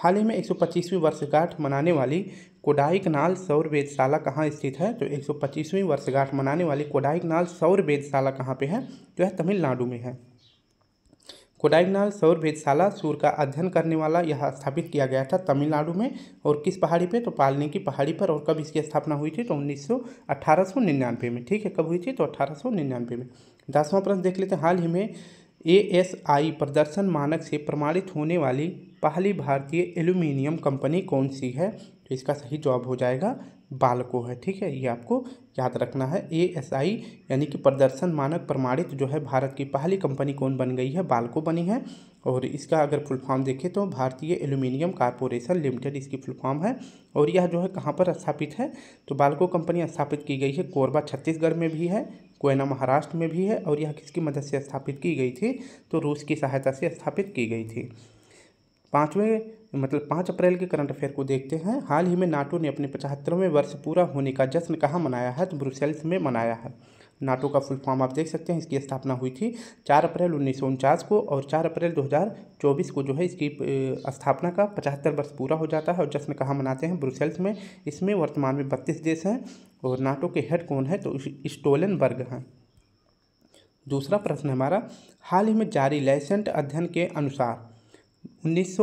हाल ही में एक 125वीं वर्षगांठ मनाने वाली कोडाई सौर वेदशाला कहाँ स्थित है तो 125वीं वर्षगांठ मनाने वाली कोडाई सौर वेदशाला कहाँ पे है तो यह तमिलनाडु में है कोडाइकनाल सौर वेदशाला सूर्य का अध्ययन करने वाला यह स्थापित किया गया था तमिलनाडु में और किस पहाड़ी पे तो पालने की पहाड़ी पर और कब इसकी स्थापना हुई थी तो उन्नीस सौ में ठीक है कब हुई थी तो अठारह में दसवां प्रश्न देख लेते हैं हाल ही में ए प्रदर्शन मानक से प्रमाणित होने वाली पहली भारतीय एल्यूमिनियम कंपनी कौन सी है तो इसका सही जवाब हो जाएगा बालको है ठीक है ये आपको याद रखना है ए एस आई यानी कि प्रदर्शन मानक प्रमाणित जो है भारत की पहली कंपनी कौन बन गई है बालको बनी है और इसका अगर फुल फॉर्म देखें तो भारतीय एल्यूमिनियम कारपोरेशन लिमिटेड इसकी फुल फॉर्म है और यह जो है कहाँ पर स्थापित है तो बालको कंपनी स्थापित की गई है कोरबा छत्तीसगढ़ में भी है कोयना महाराष्ट्र में भी है और यह किसकी मदद से स्थापित की गई थी तो रूस की सहायता से स्थापित की गई थी पाँचवें मतलब पाँच अप्रैल के करंट अफेयर को देखते हैं हाल ही में नाटो ने अपने पचहत्तरवें वर्ष पूरा होने का जश्न कहाँ मनाया है तो ब्रुसेल्स में मनाया है नाटो का फुल फॉर्म आप देख सकते हैं इसकी स्थापना हुई थी चार अप्रैल उन्नीस को और चार अप्रैल 2024 को जो है इसकी स्थापना का पचहत्तर वर्ष पूरा हो जाता है और जश्न कहाँ मनाते हैं ब्रुसेल्स में इसमें वर्तमान में बत्तीस देश हैं और नाटो के हेड कौन है तो स्टोलनबर्ग हैं दूसरा प्रश्न हमारा हाल ही में जारी लाइसेंट अध्ययन के अनुसार उन्नीस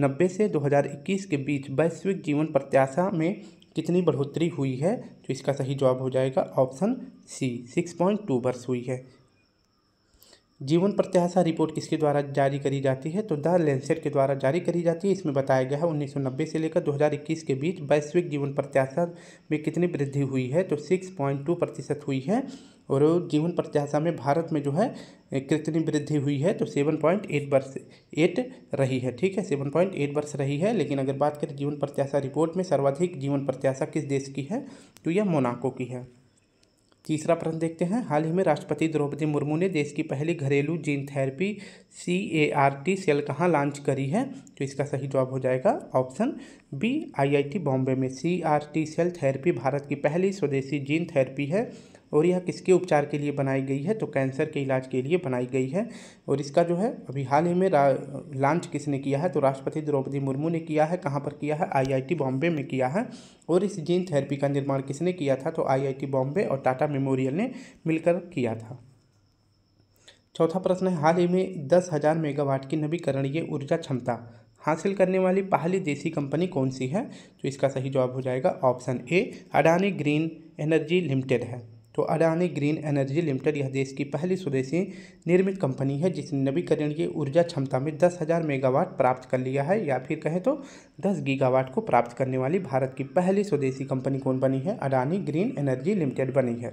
नब्बे से 2021 के बीच वैश्विक जीवन प्रत्याशा में कितनी बढ़ोतरी हुई है तो इसका सही जवाब हो जाएगा option C six point two वर्ष हुई है जीवन प्रत्याशा रिपोर्ट किसके द्वारा जारी करी जाती है तो द लेंसेट के द्वारा जारी करी जाती है इसमें बताया गया है 1990 से लेकर 2021 के बीच वैश्विक जीवन प्रत्याशा में कितनी वृद्धि हुई है तो 6.2 प्रतिशत हुई है और जीवन प्रत्याशा में भारत में जो है कितनी वृद्धि हुई है तो सेवन पॉइंट एट वर्ष एट रही है ठीक है सेवन पॉइंट एट वर्ष रही है लेकिन अगर बात करें जीवन प्रत्याशा रिपोर्ट में सर्वाधिक जीवन प्रत्याशा किस देश की है तो यह मोनाको की है तीसरा प्रश्न देखते हैं हाल ही में राष्ट्रपति द्रौपदी मुर्मू ने देश की पहली घरेलू gene therapy C A R T cell कहाँ लॉन्च करी है तो इसका सही जवाब हो जाएगा ऑप्शन बी आईआईटी बॉम्बे में C R T cell therapy Bharat की पहली स्वदेशी जीन थेरेपी है और यह किसके उपचार के लिए बनाई गई है तो कैंसर के इलाज के लिए बनाई गई है और इसका जो है अभी हाल ही में लॉन्च किसने किया है तो राष्ट्रपति द्रौपदी मुर्मू ने किया है कहाँ पर किया है आईआईटी बॉम्बे में किया है और इस जीन थेरेपी का निर्माण किसने किया था तो आई बॉम्बे और टाटा मेमोरियल ने मिलकर किया था चौथा प्रश्न है हाल ही में दस हज़ार मेगावाट की नवीकरणीय ऊर्जा क्षमता हासिल करने वाली पहली देसी कंपनी कौन सी है तो इसका सही जवाब हो जाएगा option A Adani green energy limited है तो अडानी ग्रीन एनर्जी लिमिटेड यह देश की पहली स्वदेशी निर्मित कंपनी है जिसने नवीकरणीय ऊर्जा क्षमता में दस हज़ार मेगावाट प्राप्त कर लिया है या फिर कहें तो दस गीगावाट को प्राप्त करने वाली भारत की पहली स्वदेशी कंपनी कौन बनी है अडानी ग्रीन एनर्जी लिमिटेड बनी है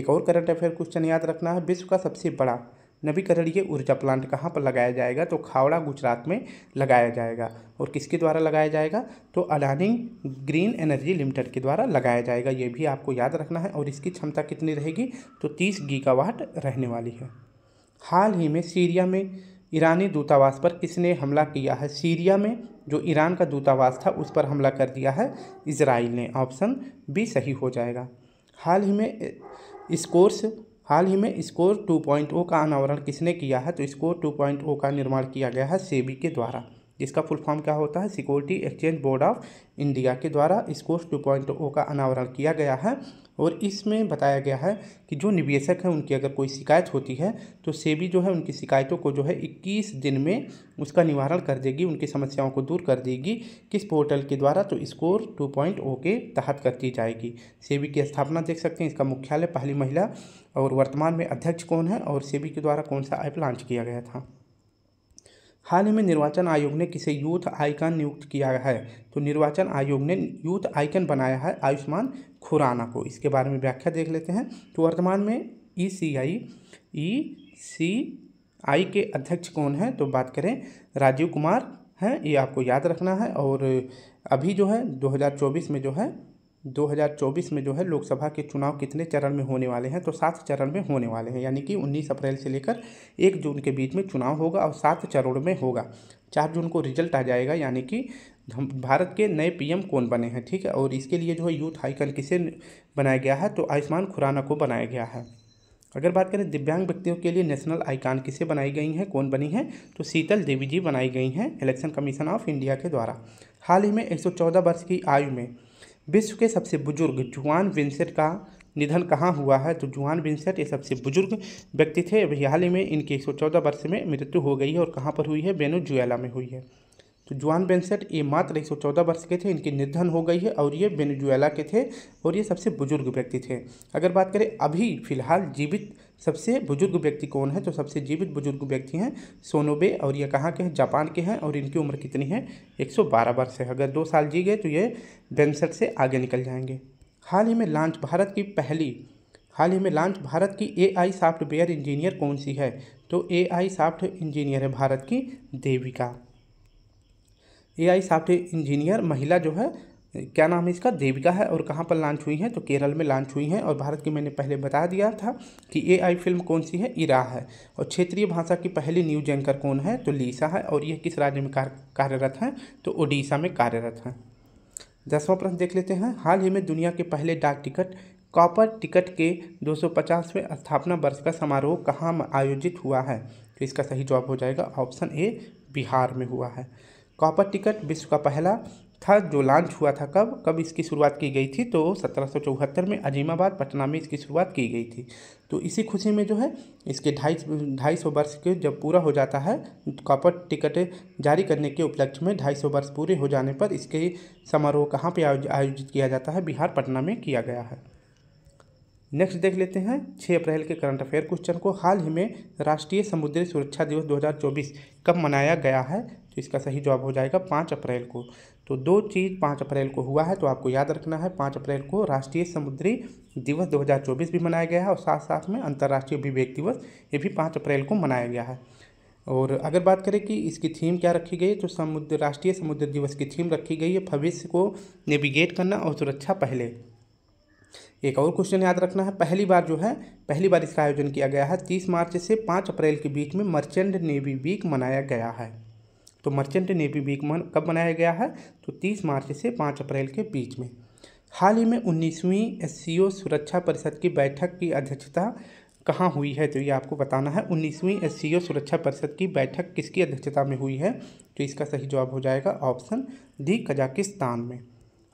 एक और करंट अफेयर क्वेश्चन याद रखना है विश्व का सबसे बड़ा नवीकरणीय ऊर्जा प्लांट कहाँ पर लगाया जाएगा तो खावड़ा गुजरात में लगाया जाएगा और किसके द्वारा लगाया जाएगा तो अडानी ग्रीन एनर्जी लिमिटेड के द्वारा लगाया जाएगा ये भी आपको याद रखना है और इसकी क्षमता कितनी रहेगी तो तीस गीगावाट रहने वाली है हाल ही में सीरिया में ईरानी दूतावास पर किसने हमला किया है सीरिया में जो ईरान का दूतावास था उस पर हमला कर दिया है इसराइल ने ऑप्शन बी सही हो जाएगा हाल ही में स्कोर्स हाल ही में स्कोर 2.0 का अनावरण किसने किया है तो स्कोर 2.0 का निर्माण किया गया है सेबी के द्वारा इसका फुल फॉर्म क्या होता है security exchange board of India के द्वारा स्कोर टू पॉइंट ओ का अनावरण किया गया है और इसमें बताया गया है कि जो निवेशक हैं उनकी अगर कोई शिकायत होती है तो सेबी जो है उनकी शिकायतों को जो है 21 दिन में उसका निवारण कर देगी उनकी समस्याओं को दूर कर देगी किस पोर्टल के द्वारा तो स्कोर 2.0 के तहत कर दी जाएगी सेबी की स्थापना देख सकते हैं इसका मुख्यालय पहली महिला और वर्तमान में अध्यक्ष कौन है और सेबी के द्वारा कौन सा ऐप लॉन्च किया गया था हाल ही में निर्वाचन आयोग ने किसे यूथ आइकन नियुक्त किया है तो निर्वाचन आयोग ने यूथ आइकन बनाया है आयुष्मान खुराना को इसके बारे में व्याख्या देख लेते हैं तो वर्तमान में ई सी आई ई सी आई के अध्यक्ष कौन है तो बात करें राजीव कुमार हैं ये आपको याद रखना है और अभी जो है 2024 में जो है 2024 में जो है लोकसभा के चुनाव कितने चरण में होने वाले हैं तो सात चरण में होने वाले हैं यानी कि 19 अप्रैल से लेकर 1 जून के बीच में चुनाव होगा और सात चरण में होगा चार जून को रिजल्ट आ जाएगा यानी कि हम भारत के नए पीएम कौन बने हैं ठीक है और इसके लिए जो है यूथ हाईकन किसे बनाया गया है तो आयुष्मान खुराना को बनाया गया है अगर बात करें दिव्यांग व्यक्तियों के लिए नेशनल आइकान किसे बनाई गई हैं कौन बनी हैं तो शीतल देवी जी बनाई गई हैं इलेक्शन कमीशन ऑफ इंडिया के द्वारा हाल ही में 114 वर्ष की आयु में विश्व के सबसे बुजुर्ग जुआन विंसेट का निधन कहाँ हुआ है तो जुआन विंसेट ये सबसे बुजुर्ग व्यक्ति थे अभी हाल ही में इनकी एक वर्ष में मृत्यु हो गई है और कहाँ पर हुई है वेनेजुएला में हुई है तो जुआन बेंसेट ये मात्र एक वर्ष के थे इनकी निधन हो गई है और ये वेनेजुएला के थे और ये सबसे बुजुर्ग व्यक्ति थे अगर बात करें अभी फिलहाल जीवित सबसे बुजुर्ग व्यक्ति कौन है तो सबसे जीवित बुजुर्ग व्यक्ति हैं सोनोबे और ये कहाँ के हैं जापान के हैं और इनकी उम्र कितनी है 112 वर्ष है अगर दो साल जी गए तो ये बेंसठ से आगे निकल जाएंगे हाल ही में लॉन्च भारत की पहली हाल ही में लॉन्च भारत की आई सॉफ्टवेयर इंजीनियर कौन सी है तो आई सॉफ्ट इंजीनियर है भारत की देविका आई सॉफ्टवेयर इंजीनियर महिला जो है क्या नाम है इसका देविका है और कहाँ पर लॉन्च हुई है तो केरल में लॉन्च हुई है और भारत की मैंने पहले बता दिया था कि ए आई फिल्म कौन सी है इरा है और क्षेत्रीय भाषा की पहली न्यूज एंकर कौन है तो लीसा है और यह किस राज्य में कार्यरत है तो ओडिशा में कार्यरत है दसवां प्रश्न देख लेते हैं हाल ही में दुनिया के पहले डाक टिकट कॉपर टिकट के 250वें स्थापना वर्ष का समारोह कहाँ आयोजित हुआ है तो इसका सही जवाब हो जाएगा ऑप्शन ए बिहार में हुआ है कॉपर टिकट विश्व का पहला था जो लॉन्च हुआ था कब कब इसकी शुरुआत की गई थी तो सत्रह में अजीमाबाद पटना में इसकी शुरुआत की गई थी तो इसी खुशी में जो है इसके ढाई ढाई सौ वर्ष के जब पूरा हो जाता है कॉपर टिकट जारी करने के उपलक्ष्य में ढाई सौ वर्ष पूरे हो जाने पर इसके समारोह कहाँ पर आयोजित किया जाता है बिहार पटना में किया गया है नेक्स्ट देख लेते हैं छः अप्रैल के करंट अफेयर क्वेश्चन को हाल ही में राष्ट्रीय समुद्री सुरक्षा दिवस 2024 कब मनाया गया है तो इसका सही जवाब हो जाएगा पाँच अप्रैल को तो दो चीज़ पाँच अप्रैल को हुआ है तो आपको याद रखना है पाँच अप्रैल को राष्ट्रीय समुद्री दिवस 2024 भी मनाया गया है और साथ साथ में अंतर्राष्ट्रीय विवेक दिवस ये भी पाँच अप्रैल को मनाया गया है और अगर बात करें कि इसकी थीम क्या रखी गई तो समुद्र राष्ट्रीय समुद्र दिवस की थीम रखी गई है भविष्य को नेविगेट करना और सुरक्षा पहले एक और क्वेश्चन याद रखना है पहली बार जो है पहली बार इसका आयोजन किया गया है तीस मार्च से पाँच अप्रैल के बीच में मर्चेंट नेवी वीक मनाया गया है तो मर्चेंट नेवी वीक मन कब मनाया गया है तो तीस मार्च से पाँच अप्रैल के बीच में हाल ही में उन्नीसवीं एस सुरक्षा परिषद की बैठक की अध्यक्षता कहाँ हुई है तो ये आपको बताना है उन्नीसवीं एस सुरक्षा परिषद की बैठक किसकी अध्यक्षता में हुई है तो इसका सही जवाब हो जाएगा ऑप्शन डी कजाकिस्तान में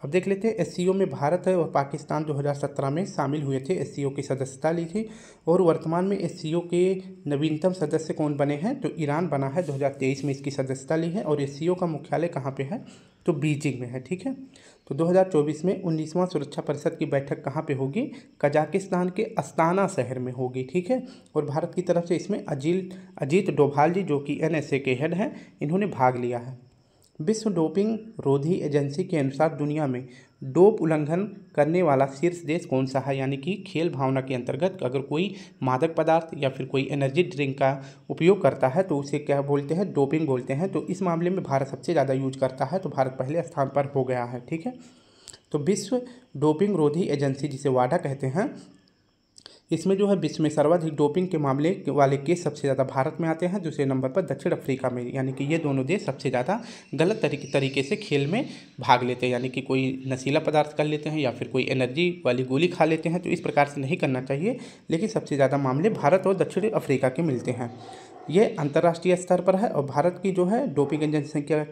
अब देख लेते हैं एस में भारत है और पाकिस्तान 2017 में शामिल हुए थे एस की सदस्यता ली थी और वर्तमान में एस के नवीनतम सदस्य कौन बने हैं तो ईरान बना है 2023 में इसकी सदस्यता ली है और एस का मुख्यालय कहाँ पे है तो बीजिंग में है ठीक है तो 2024 में उन्नीसवां सुरक्षा परिषद की बैठक कहाँ पे होगी कजाकिस्तान के अस्ताना शहर में होगी ठीक है और भारत की तरफ से इसमें अजीत अजीत डोभाल जी जो कि एनएसए के हेड हैं इन्होंने भाग लिया है विश्व डोपिंग रोधी एजेंसी के अनुसार दुनिया में डोप उल्लंघन करने वाला शीर्ष देश कौन सा है यानी कि खेल भावना के अंतर्गत अगर कोई मादक पदार्थ या फिर कोई एनर्जी ड्रिंक का उपयोग करता है तो उसे क्या बोलते हैं डोपिंग बोलते हैं तो इस मामले में भारत सबसे ज़्यादा यूज करता है तो भारत पहले स्थान पर हो गया है ठीक है तो विश्व डोपिंग रोधी एजेंसी जिसे वाडा कहते हैं इसमें जो है विश्व में सर्वाधिक डोपिंग के मामले वाले केस सबसे ज़्यादा भारत में आते हैं दूसरे नंबर पर दक्षिण अफ्रीका में यानी कि ये दोनों देश सबसे ज़्यादा गलत तरीके तरीके से खेल में भाग लेते हैं यानी कि कोई नशीला पदार्थ कर लेते हैं या फिर कोई एनर्जी वाली गोली खा लेते हैं तो इस प्रकार से नहीं करना चाहिए लेकिन सबसे ज़्यादा मामले भारत और दक्षिण अफ्रीका के मिलते हैं ये अंतर्राष्ट्रीय स्तर पर है और भारत की जो है डोपिंग एजेंसी का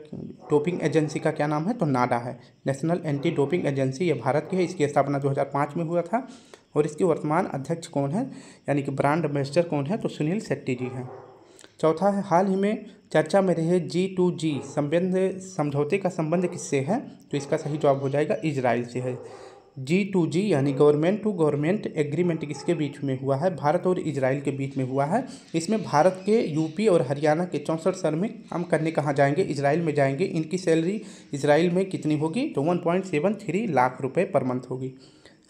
डोपिंग एजेंसी का क्या नाम है तो नाडा है नेशनल एंटी डोपिंग एजेंसी ये भारत की है इसकी स्थापना 2005 में हुआ था और इसके वर्तमान अध्यक्ष कौन है यानी कि ब्रांड एम्बेसडर कौन है तो सुनील शेट्टी जी हैं चौथा है हाल ही में चर्चा में रहे जी टू जी संबंध समझौते का संबंध किससे है तो इसका सही जवाब हो जाएगा इजराइल से है जी टू जी यानी गवर्नमेंट टू गवर्नमेंट एग्रीमेंट किसके बीच में हुआ है भारत और इजराइल के बीच में हुआ है इसमें भारत के यूपी और हरियाणा के चौंसठ में काम करने कहाँ जाएंगे इजराइल में जाएंगे इनकी सैलरी इजराइल में कितनी होगी तो one point seven three lakh रुपए पर मंथ होगी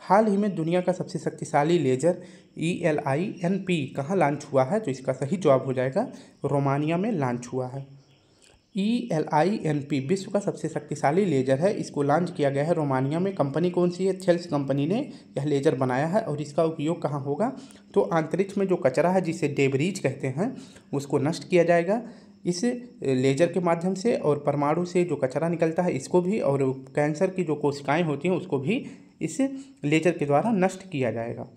हाल ही में दुनिया का सबसे शक्तिशाली laser E L I N P कहाँ लॉन्च हुआ है तो इसका सही जवाब हो जाएगा रोमानिया में लॉन्च हुआ है E L I N P विश्व का सबसे शक्तिशाली लेजर है इसको लॉन्च किया गया है रोमानिया में कंपनी कौन सी है थेल्स कंपनी ने यह लेजर बनाया है और इसका उपयोग कहाँ होगा तो अंतरिक्ष में जो कचरा है जिसे डेबरीज कहते हैं उसको नष्ट किया जाएगा इस लेजर के माध्यम से और परमाणु से जो कचरा निकलता है इसको भी और कैंसर की जो कोशिकाएं होती हैं उसको भी इसे लेजर के द्वारा नष्ट किया जाएगा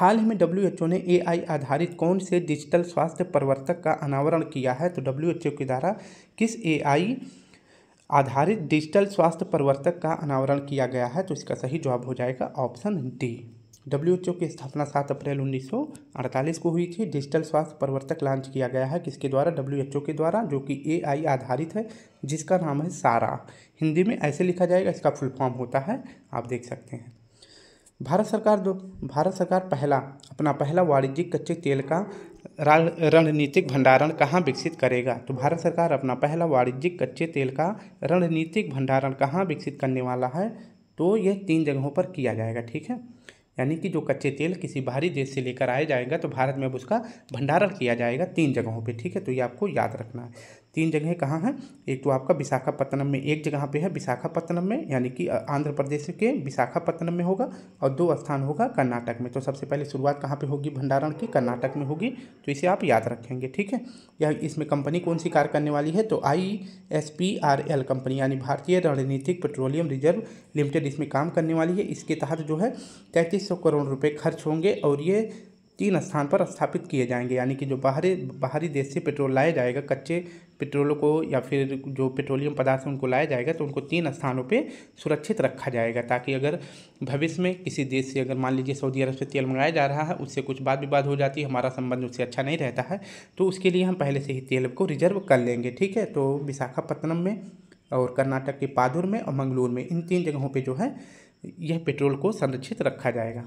हाल ही में डब्ल्यू ने ए आधारित कौन से डिजिटल स्वास्थ्य प्रवर्तक का अनावरण किया है तो डब्ल्यू के द्वारा किस ए आधारित डिजिटल स्वास्थ्य प्रवर्तक का अनावरण किया गया है तो इसका सही जवाब हो जाएगा ऑप्शन डी डब्ल्यू की स्थापना सात अप्रैल 1948 को हुई थी डिजिटल स्वास्थ्य प्रवर्तक लॉन्च किया गया है किसके द्वारा डब्ल्यू के द्वारा जो कि ए आधारित है जिसका नाम है सारा हिंदी में ऐसे लिखा जाएगा इसका फुल फॉर्म होता है आप देख सकते हैं भारत सरकार दो भारत सरकार पहला अपना पहला वाणिज्यिक कच्चे तेल का रणनीतिक भंडारण कहाँ विकसित करेगा तो भारत सरकार अपना पहला वाणिज्यिक कच्चे तेल का रणनीतिक भंडारण कहाँ विकसित करने वाला है तो यह तीन जगहों पर किया जाएगा ठीक है यानी कि जो कच्चे तेल किसी बाहरी देश से लेकर आया जाएगा तो भारत में अब उसका भंडारण किया जाएगा तीन जगहों पर ठीक है तो ये आपको याद रखना है तीन जगह कहाँ हैं एक तो आपका विशाखापत्तनम में एक जगह पे है विशाखापत्तनम में यानी कि आंध्र प्रदेश के विशाखापत्तनम में होगा और दो स्थान होगा कर्नाटक में तो सबसे पहले शुरुआत कहाँ पे होगी भंडारण की कर्नाटक में होगी तो इसे आप याद रखेंगे ठीक है या इसमें कंपनी कौन सी कार्य करने वाली है तो I S P R L company यानी भारतीय रणनीतिक पेट्रोलियम रिजर्व लिमिटेड इसमें काम करने वाली है इसके तहत जो है तैंतीस करोड़ रुपये खर्च होंगे और ये तीन स्थान पर स्थापित किए जाएंगे यानी कि जो बाहरी बाहरी देश से पेट्रोल लाया जाएगा कच्चे पेट्रोलों को या फिर जो पेट्रोलियम पदार्थ उनको लाया जाएगा तो उनको तीन स्थानों पे सुरक्षित रखा जाएगा ताकि अगर भविष्य में किसी देश से अगर मान लीजिए सऊदी अरब से तेल मंगाया जा रहा है उससे कुछ बात विवाद हो जाती है हमारा संबंध उससे अच्छा नहीं रहता है तो उसके लिए हम पहले से ही तेल को रिजर्व कर लेंगे ठीक है तो विशाखापत्तनम में और कर्नाटक के पादुर में और मंगलूर में इन तीन जगहों पर जो है यह पेट्रोल को संरक्षित रखा जाएगा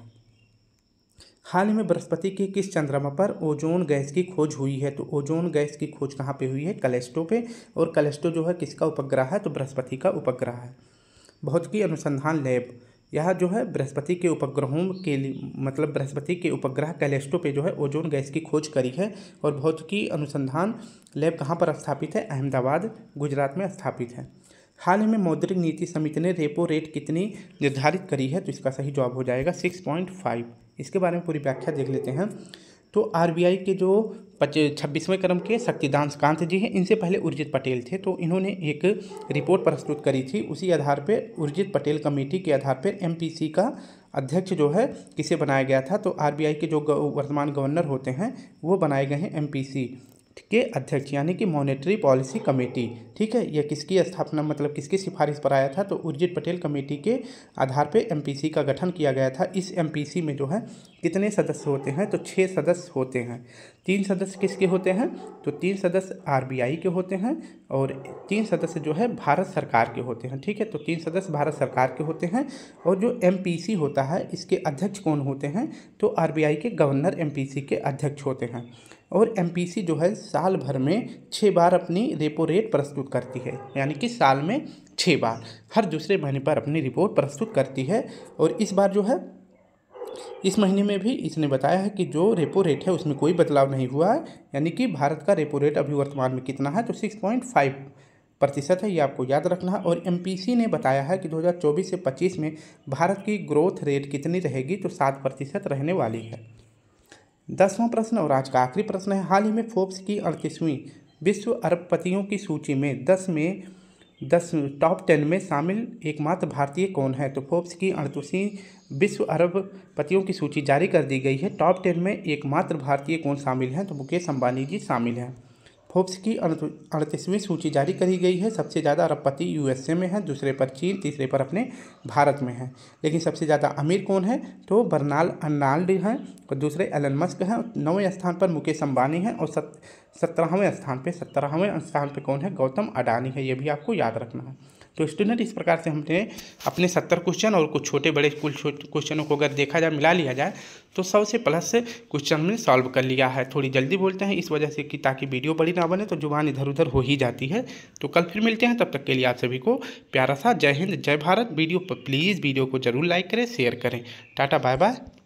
हाल ही में बृहस्पति के किस चंद्रमा पर ओजोन गैस की खोज हुई है तो ओजोन गैस की खोज कहाँ पे हुई है कलेस्टो पे और कलेस्टो जो है किसका उपग्रह है तो बृहस्पति का उपग्रह है भौतिकी अनुसंधान लैब यह जो है बृहस्पति के उपग्रहों के लिए मतलब बृहस्पति के उपग्रह कैलेस्टो पे जो है ओजोन गैस की खोज करी है और भौतिकी अनुसंधान लैब कहाँ पर स्थापित है अहमदाबाद गुजरात में स्थापित है हाल ही में मौद्रिक नीति समिति ने रेपो रेट कितनी निर्धारित करी है तो इसका सही जवाब हो जाएगा सिक्स पॉइंट फाइव इसके बारे में पूरी व्याख्या देख लेते हैं तो आरबीआई के जो छब्बीसवें क्रम के शक्तिदांश कांत जी हैं इनसे पहले उर्जित पटेल थे तो इन्होंने एक रिपोर्ट प्रस्तुत करी थी उसी आधार पर उर्जित पटेल कमेटी के आधार पर एम का अध्यक्ष जो है किसे बनाया गया था तो आरबीआई के जो वर्तमान गवर्नर होते हैं वो बनाए गए हैं एमपीसी के अध्यक्ष यानी कि मॉनेटरी पॉलिसी कमेटी ठीक है यह किसकी स्थापना मतलब किसकी सिफारिश पर आया था तो उर्जित पटेल कमेटी के आधार पे एमपीसी का गठन किया गया था इस एमपीसी में जो है कितने सदस्य होते हैं तो छः सदस्य होते हैं तीन सदस्य किसके होते हैं तो तीन सदस्य आरबीआई के होते हैं और तीन सदस्य जो है भारत सरकार के होते हैं ठीक है तो तीन सदस्य भारत सरकार के होते हैं और जो एम होता है इसके अध्यक्ष कौन होते हैं तो आर के गवर्नर एम के अध्यक्ष होते हैं और एम जो है साल भर में छः बार अपनी रेपो रेट प्रस्तुत करती है यानी कि साल में छः बार हर दूसरे महीने पर अपनी रिपोर्ट प्रस्तुत करती है और इस बार जो है इस महीने में भी इसने बताया है कि जो रेपो रेट है उसमें कोई बदलाव नहीं हुआ है यानी कि भारत का रेपो रेट अभी वर्तमान में कितना है तो सिक्स पॉइंट फाइव प्रतिशत है ये आपको याद रखना है और एम ने बताया है कि 2024 से 25 में भारत की ग्रोथ रेट कितनी रहेगी तो सात प्रतिशत रहने वाली है दसवां प्रश्न और आज का आखिरी प्रश्न है हाल ही में फोर्ब्स की अड़तीसवीं विश्व अरबपतियों की सूची में दस में दस टॉप टेन में शामिल एकमात्र भारतीय कौन है तो फोर्ब्स की अड़तीसवीं विश्व अरब पतियों की सूची जारी कर दी गई है टॉप टेन में एकमात्र भारतीय कौन शामिल हैं तो मुकेश अम्बानी जी शामिल हैं फोर्ब्स की अड़तीसवीं सूची जारी करी गई है सबसे ज़्यादा अरबपति यूएसए में है दूसरे पर चीन तीसरे पर अपने भारत में है लेकिन सबसे ज़्यादा अमीर कौन है तो बर्नाल अर्नाल्ड हैं और दूसरे एलन मस्क हैं नौवें स्थान पर मुकेश अम्बानी हैं और सत सत्रहवें स्थान पर सत्रहवें स्थान पर कौन है गौतम अडानी है ये भी आपको याद रखना है तो स्टूडेंट इस प्रकार से हमने अपने सत्तर क्वेश्चन और कुछ छोटे बड़े कुछ क्वेश्चनों को अगर देखा जाए मिला लिया जाए तो सौ से प्लस क्वेश्चन हमने सॉल्व कर लिया है थोड़ी जल्दी बोलते हैं इस वजह से कि ताकि वीडियो बड़ी ना बने तो जुबान इधर उधर हो ही जाती है तो कल फिर मिलते हैं तब तक के लिए आप सभी को प्यारा सा जय हिंद जय भारत वीडियो प्लीज़ वीडियो को जरूर लाइक करें शेयर करें टाटा बाय बाय